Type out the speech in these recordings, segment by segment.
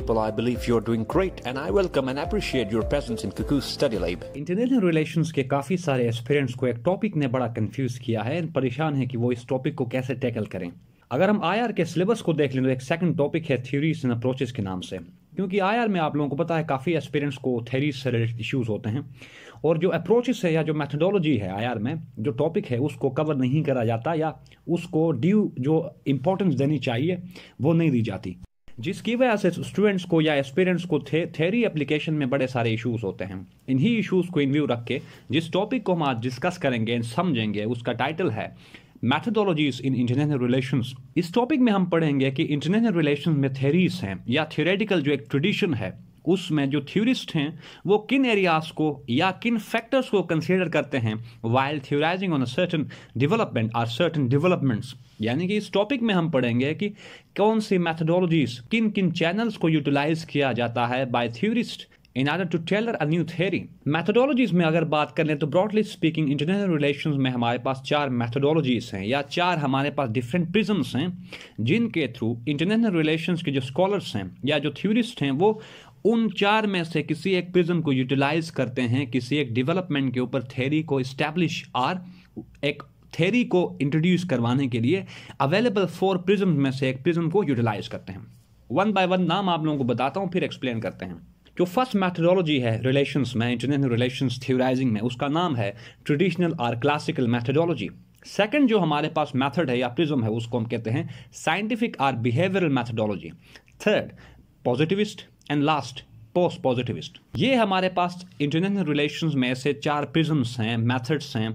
people, I believe you're doing great and I welcome and appreciate your presence in Cuckoo's study lab. International relations ke kafi sare aspirants ko ek topic ne bada confuse kiya hai and pareshan hai ki wo is topic ko kaise tackle करें अगर हम आई के syllabus को देख लें तो एक second topic है थ्योरीज एंड अप्रोचेस के नाम से क्योंकि आई में आप लोगों को पता है काफ़ी एस्पिरेंट्स को थेरीज से रिलेटेड इश्यूज होते हैं और जो अप्रोचेस है या जो मैथडोलॉजी है आई में जो टॉपिक है उसको कवर नहीं करा जाता या उसको ड्यू जो इम्पोर्टेंस देनी चाहिए वो नहीं दी जाती जिसकी वजह से स्टूडेंट्स को या एस्पिरेंट्स को थे थेरी एप्लीकेशन में बड़े सारे इश्यूज होते हैं इन्हीं इश्यूज को इन व्यू रख के जिस टॉपिक को हम आज डिस्कस करेंगे एंड समझेंगे उसका टाइटल है मैथडोलॉजीज इन इंटरनेशनल रिलेशन इस टॉपिक में हम पढ़ेंगे कि इंटरनेशनल रिलेशन में थेरीज हैं या थेरेटिकल जो एक ट्रेडिशन है उसमें जो थ्योरिस्ट हैं वो किन एरियाज को या किन फैक्टर्स को कंसीडर करते हैं while theorizing on a certain development or certain developments यानी कि इस टॉपिक में हम पढ़ेंगे कि कौन सी मैथडोलॉजीज किन किन चैनल्स को यूटिलाइज किया जाता है by theorist in order to tailor a new theory methodologies में अगर बात कर लें तो ब्रॉडली स्पीकिंग इंटरनेशनल रिलेशन में हमारे पास चार मैथडोलॉजीज हैं या चार हमारे पास डिफरेंट प्रिजम्स हैं जिनके थ्रू इंटरनेशनल रिलेशन के जो स्कॉलर्स हैं या जो थ्योरिस्ट हैं वो उन चार में से किसी एक प्रिज्म को यूटिलाइज करते हैं किसी एक डेवलपमेंट के ऊपर थेरी को इस्टेब्लिश आर एक थेरी को इंट्रोड्यूस करवाने के लिए अवेलेबल फोर प्रिज्म में से एक प्रिज्म को यूटिलाइज करते हैं वन बाय वन नाम आप लोगों को बताता हूँ फिर एक्सप्लेन करते हैं जो फर्स्ट मैथडोलॉजी है रिलेशंस में इंटरनेशनल रिलेशंस थ्योराइजिंग में उसका नाम है ट्रेडिशनल और क्लासिकल मैथडोलॉजी सेकंड जो हमारे पास मेथड है या प्रिज्म है उसको हम कहते हैं साइंटिफिक और behavioural methodology third positivist and last post positivist ये हमारे पास इंटरनेशनल रिलेशंस में ऐसे चार प्रिजम्स हैं मेथड्स हैं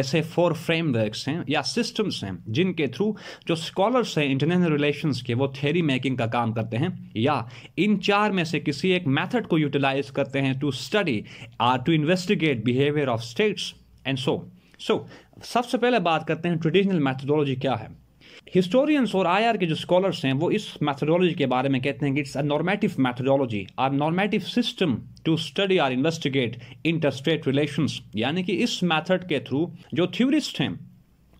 ऐसे फोर फ्रेमवर्क्स हैं या सिस्टम्स हैं जिनके थ्रू जो स्कॉलर्स हैं इंटरनेशनल रिलेशंस के वो थेरी मेकिंग का काम करते हैं या इन चार में से किसी एक मेथड को यूटिलाइज करते हैं to study or to investigate behaviour of states and so so सबसे पहले बात करते हैं ट्रेडिशनल मैथडोलॉजी क्या है हिस्टोरियंस और आई के जो स्कॉलर्स हैं वो इस मैथडोलॉजी के बारे में कहते हैं कि it's a normative methodology or normative system to study or investigate interstate relation यानी कि इस मैथड के थ्रू जो थ्योरिस्ट हैं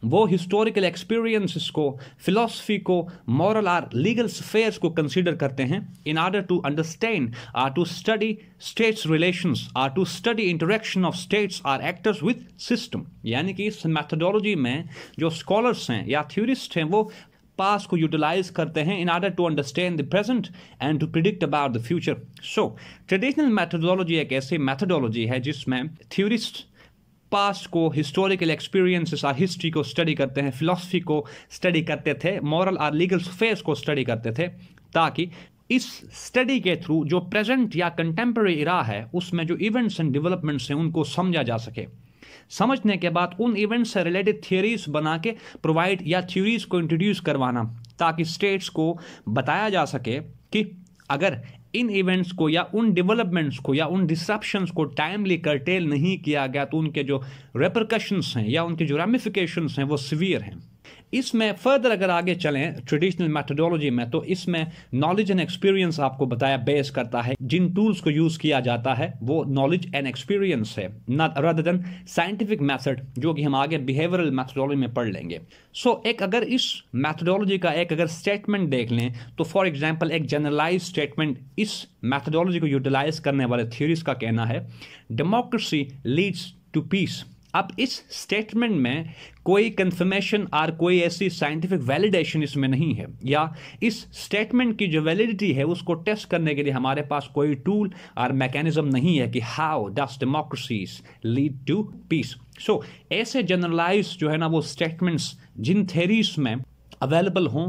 वो हिस्टोरिकल एक्सपीरियंसिस को फिलोसफी को मॉरल आर लीगल अफेयर्स को कंसिडर करते हैं in order to understand or to study states relation or to study interaction of states or actors with system यानी कि इस मैथडोलॉजी में जो स्कॉलर्स हैं या थ्यूरिस्ट हैं वो पास को यूटिलाइज करते हैं in order to understand the present and to predict about the future so traditional methodology एक ऐसी मैथडोलॉजी है जिसमें थ्योरिस्ट पास्ट को हिस्टोरिकल एक्सपीरियंसेस और हिस्ट्री को स्टडी करते हैं फिलोसफी को स्टडी करते थे मॉरल और लीगल फेस को स्टडी करते थे ताकि इस स्टडी के थ्रू जो प्रेजेंट या कंटेम्प्रेरी इरा है उसमें जो इवेंट्स एंड डेवलपमेंट्स हैं उनको समझा जा सके समझने के बाद उन इवेंट्स से रिलेटेड थियोरीज बना के प्रोवाइड या थ्योरीज को इंट्रोड्यूस करवाना ताकि स्टेट्स को बताया जा सके कि अगर इन इवेंट्स को या उन डेवलपमेंट्स को या उन डिसप्शंस को टाइमली करटेल नहीं किया गया तो उनके जो रेपरकशंस हैं या उनके जो रेमिफिकेशंस हैं वो सिवियर हैं इसमें फर्दर अगर आगे चलें ट्रेडिशनल मेथडोलॉजी में तो इसमें नॉलेज एंड एक्सपीरियंस आपको बताया बेस करता है जिन टूल्स को यूज किया जाता है वो नॉलेज एंड एक्सपीरियंस है रदर देन साइंटिफिक मैथड जो कि हम आगे बिहेवियरल मैथडोलॉजी में पढ़ लेंगे सो so, एक अगर इस मैथडोलॉजी का एक अगर स्टेटमेंट देख लें तो फॉर एग्जाम्पल एक जनरलाइज स्टेटमेंट इस मैथडोलॉजी को यूटिलाइज करने वाले थ्योरीज का कहना है डेमोक्रेसी लीड्स टू पीस अब इस स्टेटमेंट में कोई कंफर्मेशन और कोई ऐसी साइंटिफिक वैलिडेशन इसमें नहीं है या इस स्टेटमेंट की जो वैलिडिटी है उसको टेस्ट करने के लिए हमारे पास कोई टूल और मैकेनिज्म नहीं है कि how does democracies lead to peace so ऐसे जनरलाइज जो है ना वो स्टेटमेंट्स जिन थेरीज में अवेलेबल हों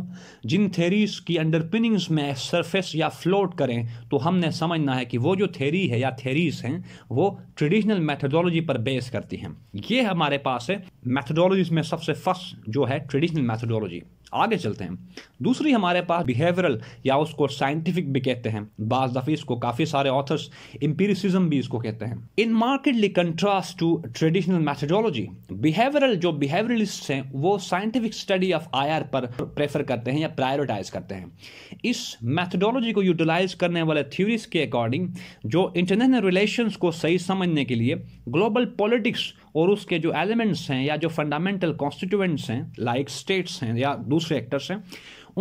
जिन थेरीज की अंडरपिनिंग्स में सरफेस या फ्लोट करें तो हमने समझना है कि वो जो थेरी है या थेरीज हैं वो ट्रेडिशनल मेथडोलॉजी पर बेस करती हैं ये हमारे पास है मैथडोलॉजीज में सबसे फर्स्ट जो है ट्रेडिशनल मैथडोलॉजी आगे चलते हैं दूसरी हमारे पास बिहेवियरल या उसको साइंटिफिक भी कहते हैं बाज दफ़ी इसको काफ़ी सारे ऑथर्स इम्पीरिसिज्म भी इसको कहते हैं in markedly contrast to traditional methodology behavioural जो बिहेवियरलिस्ट हैं वो साइंटिफिक स्टडी ऑफ आर पर प्रेफर करते हैं या प्रायोरिटाइज करते हैं इस मैथडोलॉजी को यूटिलाइज करने वाले थ्योरीज के अकॉर्डिंग जो इंटरनेशनल रिलेशन को सही समझने के लिए ग्लोबल पॉलिटिक्स और उसके जो एलिमेंट्स हैं या जो फंडामेंटल कॉन्स्टिट्यूएंट्स हैं लाइक स्टेट्स हैं या दूसरे एक्टर्स हैं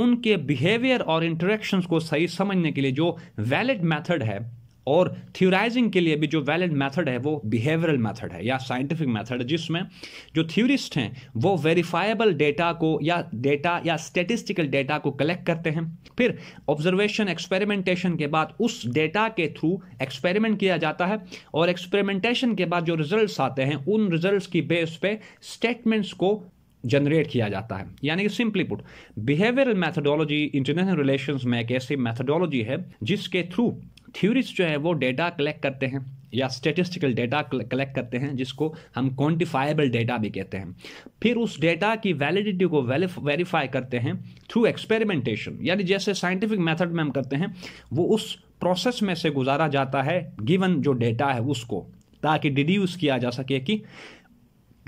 उनके बिहेवियर और इंटरेक्शंस को सही समझने के लिए जो वैलिड मेथड है और थ्योराइजिंग के लिए भी जो वैलिड मेथड है वो बिहेवियरल मेथड है या साइंटिफिक मेथड है जिसमें जो थ्योरिस्ट हैं वो वेरीफाइबल डेटा को या डेटा या स्टेटिस्टिकल डेटा को कलेक्ट करते हैं फिर ऑब्जर्वेशन एक्सपेरिमेंटेशन के बाद उस डेटा के थ्रू एक्सपेरिमेंट किया जाता है और एक्सपेरिमेंटेशन के बाद जो रिजल्ट आते हैं उन रिजल्ट की बेस पे स्टेटमेंट्स को जनरेट किया जाता है यानी कि simply put behavioural methodology international relations में एक ऐसी मैथडोलॉजी है जिसके थ्रू थ्योरीज जो है वो डेटा कलेक्ट करते हैं या स्टेटिस्टिकल डेटा कलेक्ट करते हैं जिसको हम क्वान्टिफाइबल डेटा भी कहते हैं फिर उस डेटा की वैलिडिटी को वेरीफाई करते हैं थ्रू एक्सपेरिमेंटेशन यानी जैसे साइंटिफिक मेथड में हम करते हैं वो उस प्रोसेस में से गुजारा जाता है गिवन जो डेटा है उसको ताकि डिड्यूस किया जा सके कि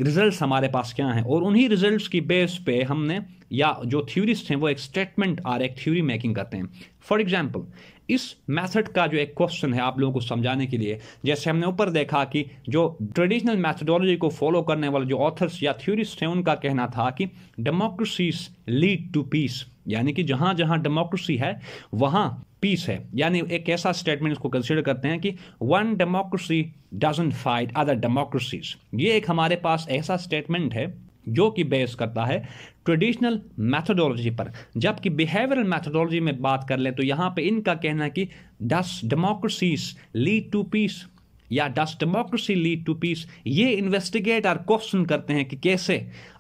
रिजल्ट्स हमारे पास क्या हैं और उन्हीं रिजल्ट्स की बेस पे हमने या जो थ्यूरिस्ट हैं वो एक स्टेटमेंट आर एक थ्यूरी मेकिंग करते हैं फॉर एग्जाम्पल इस मेथड का जो एक क्वेश्चन है आप लोगों को समझाने के लिए जैसे हमने ऊपर देखा कि जो ट्रेडिशनल मैथडोलॉजी को फॉलो करने वाले जो ऑथर्स या थ्योरिस्ट हैं उनका कहना था कि डेमोक्रेसीज लीड टू पीस यानी कि जहाँ जहाँ डेमोक्रेसी है वहाँ पीस है यानी एक ऐसा स्टेटमेंट इसको कंसिडर करते हैं कि one democracy doesn't fight other democracies ये एक हमारे पास ऐसा स्टेटमेंट है जो कि बेस करता है ट्रेडिशनल मैथडोलॉजी पर जबकि बिहेवियरल मैथडोलॉजी में बात कर लें तो यहाँ पे इनका कहना है कि does democracies lead to peace या does democracy lead to peace ये इन्वेस्टिगेट और क्वेश्चन करते हैं कि कैसे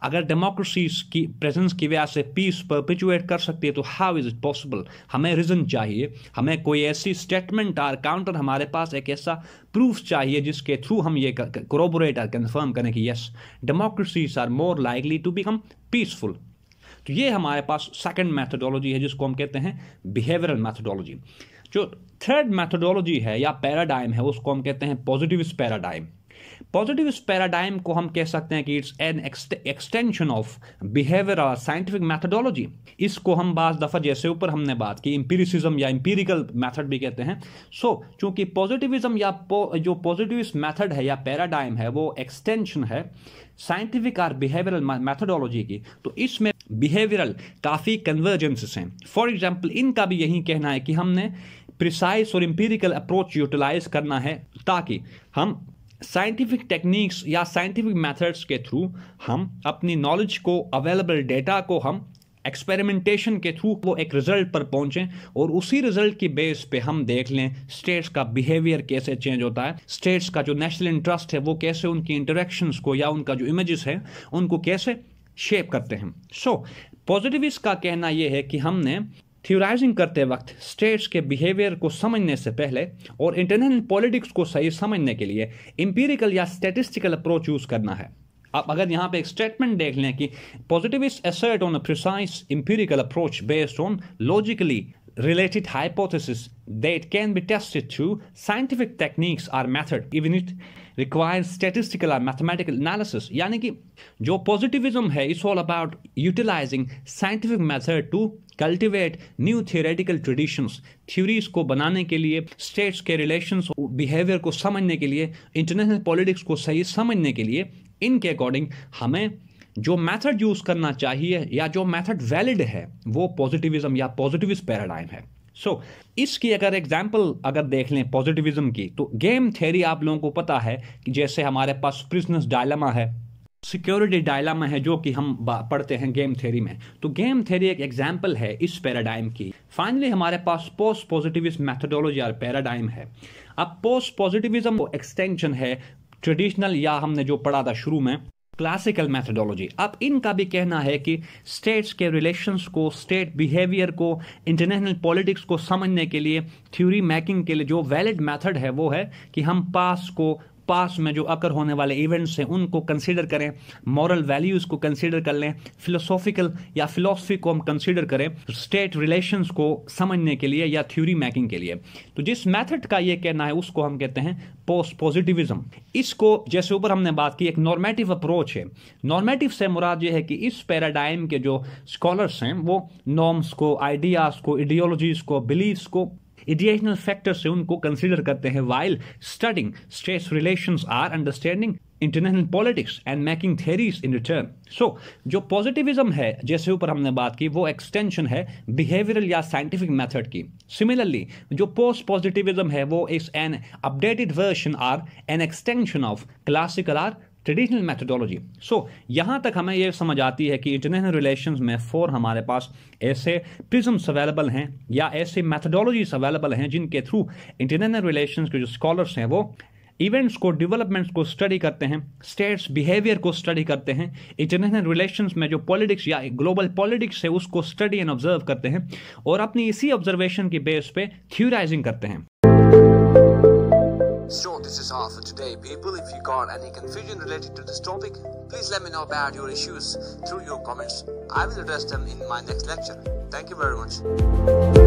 अगर डेमोक्रेसी की प्रेजेंस की वजह से पीस परपिचुएट कर सकती है तो हाउ इज़ इट पॉसिबल हमें रीज़न चाहिए हमें कोई ऐसी स्टेटमेंट और काउंटर हमारे पास एक ऐसा प्रूफ चाहिए जिसके थ्रू हम ये क्रोबोरेट और कन्फर्म करें कि yes democracies are more likely to become peaceful तो ये हमारे पास सेकंड मैथडोलॉजी है जिसको हम कहते हैं बिहेवियरल मैथडोलॉजी जो थर्ड मैथडोलॉजी है या पैराडाइम है उसको हम कहते हैं पॉजिटिव पैराडाइम पॉजिटिव पैराडाइम को हम कह सकते हैं कि it's an extension of behaviour और साइंटिफिक मैथडोलॉजी इसको हम बाज दफ़ा जैसे ऊपर हमने बात की इम्पीरिसिज्म या इम्पीरिकल मैथड भी कहते हैं सो so, चूंकि पॉजिटिविज्म या पो, जो पॉजिटिव मैथड है या पैराडाइम है वो एक्सटेंशन है साइंटिफिक और बिहेवियरल मैथडोलॉजी की तो इसमें बिहेवियरल काफ़ी कन्वर्जेंसेस हैं फॉर एग्जाम्पल इनका भी यही कहना है कि हमने प्रिसाइस और इम्पीरिकल अप्रोच यूटिलाइज करना है ताकि हम साइंटिफिक टेक्निक्स या साइंटिफिक मेथड्स के थ्रू हम अपनी नॉलेज को अवेलेबल डेटा को हम एक्सपेरिमेंटेशन के थ्रू वो एक रिजल्ट पर पहुंचे और उसी रिजल्ट की बेस पे हम देख लें स्टेट्स का बिहेवियर कैसे चेंज होता है स्टेट्स का जो नेशनल इंटरेस्ट है वो कैसे उनकी इंटरेक्शंस को या उनका जो इमेजेस है उनको कैसे शेप करते हैं सो so, पॉजिटिविस्ट का कहना यह है कि हमने थियोराइजिंग करते वक्त स्टेट्स के बिहेवियर को समझने से पहले और इंटरनल पॉलिटिक्स को सही समझने के लिए इम्पीरिकल या स्टेटिस्टिकल अप्रोच यूज़ करना है आप अगर यहाँ पे एक स्टेटमेंट देख लें कि positivist assert on a precise empirical approach based on logically related hypothesis that can be test through scientific techniques or method even it require statistical और मैथमेटिकल एनालिसिस यानी कि जो पॉजिटिविज्म है it's all about utilizing scientific method to cultivate new theoretical traditions theories को बनाने के लिए states के रिलेशंस बिहेवियर को समझने के लिए इंटरनेशनल पॉलिटिक्स को सही समझने के लिए इनके अकॉर्डिंग हमें जो मेथड यूज़ करना चाहिए या जो मेथड वैलिड है वो पॉजिटिविज्म या पॉजिटिविस्ट पैराडाइम है सो so, इसकी अगर एग्जाम्पल अगर देख लें पॉजिटिविज्म की तो गेम थ्योरी आप लोगों को पता है कि जैसे हमारे पास प्रिजनस डायलमा है सिक्योरिटी डायलामा है जो कि हम पढ़ते हैं गेम थ्योरी में तो गेम थ्योरी एक एग्जाम्पल है इस पैराडाइम की फाइनली हमारे पास पोस्ट पॉजिटिविस्ट मैथडोलॉजी और पैराडाइम है अब पोस्ट पॉजिटिविज्म एक्सटेंशन है ट्रेडिशनल या हमने जो पढ़ा था शुरू में क्लासिकल मैथडोलॉजी अब इनका भी कहना है कि स्टेट्स के रिलेशंस को स्टेट बिहेवियर को इंटरनेशनल पॉलिटिक्स को समझने के लिए थ्योरी मेकिंग के लिए जो वैलिड मेथड है वो है कि हम पास को पास में जो अकर होने वाले इवेंट्स हैं उनको कंसिडर करें मॉरल वैल्यूज़ को कंसिडर कर लें फिलोसॉफिकल या फिलोसफी को हम कंसिडर करें स्टेट रिलेशंस को समझने के लिए या थ्योरी मेकिंग के लिए तो जिस मैथड का ये कहना है उसको हम कहते हैं पोस्ट पॉजिटिविज्म इसको जैसे ऊपर हमने बात की एक नॉर्मेटिव अप्रोच है नॉर्मेटिव से मुराद ये है कि इस पैराडाइम के जो स्कॉलर्स हैं वो नॉर्म्स को आइडियाज़ को आइडियोलॉजीज़ को बिलीव्स को एडिशनल फैक्टर्स से उनको कंसिडर करते हैं while studying state relation or understanding international politics and making theories in return so जो पॉजिटिविज्म है जैसे ऊपर हमने बात की वो एक्सटेंशन है बिहेवियरल या साइंटिफिक मेथड की सिमिलरली जो पोस्ट पॉजिटिविज्म है वो is an updated version or an extension of classical or traditional methodology so यहाँ तक हमें यह समझ आती है कि इंटरनेशनल रिलेशन में फोर हमारे पास ऐसे प्रिजम्स अवेलेबल हैं या ऐसे मैथडोलॉजीज अवेलेबल हैं जिनके थ्रू इंटरनेशनल रिलेशन के जो स्कॉलर्स हैं वो इवेंट्स को डेवलपमेंट्स को स्टडी करते हैं स्टेट्स बिहेवियर को स्टडी करते हैं इंटरनेशनल रिलेशंस में जो पॉलिटिक्स या ग्लोबल पॉलिटिक्स है उसको स्टडी एंड ऑब्जर्व करते हैं और अपनी इसी ऑब्जर्वेशन के बेस पे थ्यूराइजिंग करते हैं So this is all for today, people. If you got any confusion related to this topic, please let me know about your issues through your comments. I will address them in my next lecture. Thank you very much.